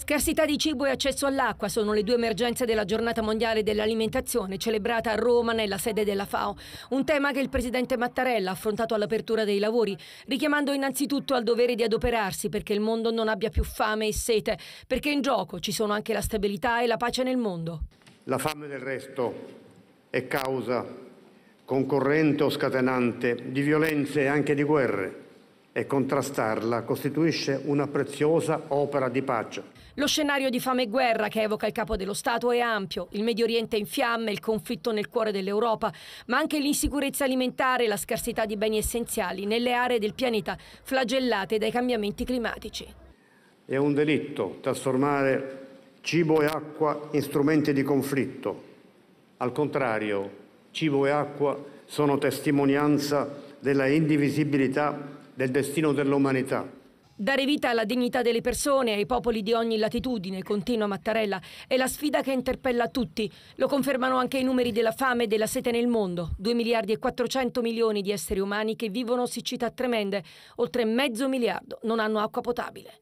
Scarsità di cibo e accesso all'acqua sono le due emergenze della giornata mondiale dell'alimentazione celebrata a Roma nella sede della FAO, un tema che il presidente Mattarella ha affrontato all'apertura dei lavori, richiamando innanzitutto al dovere di adoperarsi perché il mondo non abbia più fame e sete, perché in gioco ci sono anche la stabilità e la pace nel mondo. La fame del resto è causa concorrente o scatenante di violenze e anche di guerre e contrastarla costituisce una preziosa opera di pace. Lo scenario di fame e guerra che evoca il capo dello Stato è ampio, il Medio Oriente in fiamme, il conflitto nel cuore dell'Europa, ma anche l'insicurezza alimentare e la scarsità di beni essenziali nelle aree del pianeta flagellate dai cambiamenti climatici. È un delitto trasformare cibo e acqua in strumenti di conflitto. Al contrario, cibo e acqua sono testimonianza della indivisibilità del destino dell'umanità. Dare vita alla dignità delle persone ai popoli di ogni latitudine, continua Mattarella, è la sfida che interpella tutti. Lo confermano anche i numeri della fame e della sete nel mondo. 2 miliardi e 400 milioni di esseri umani che vivono siccità tremende, oltre mezzo miliardo non hanno acqua potabile.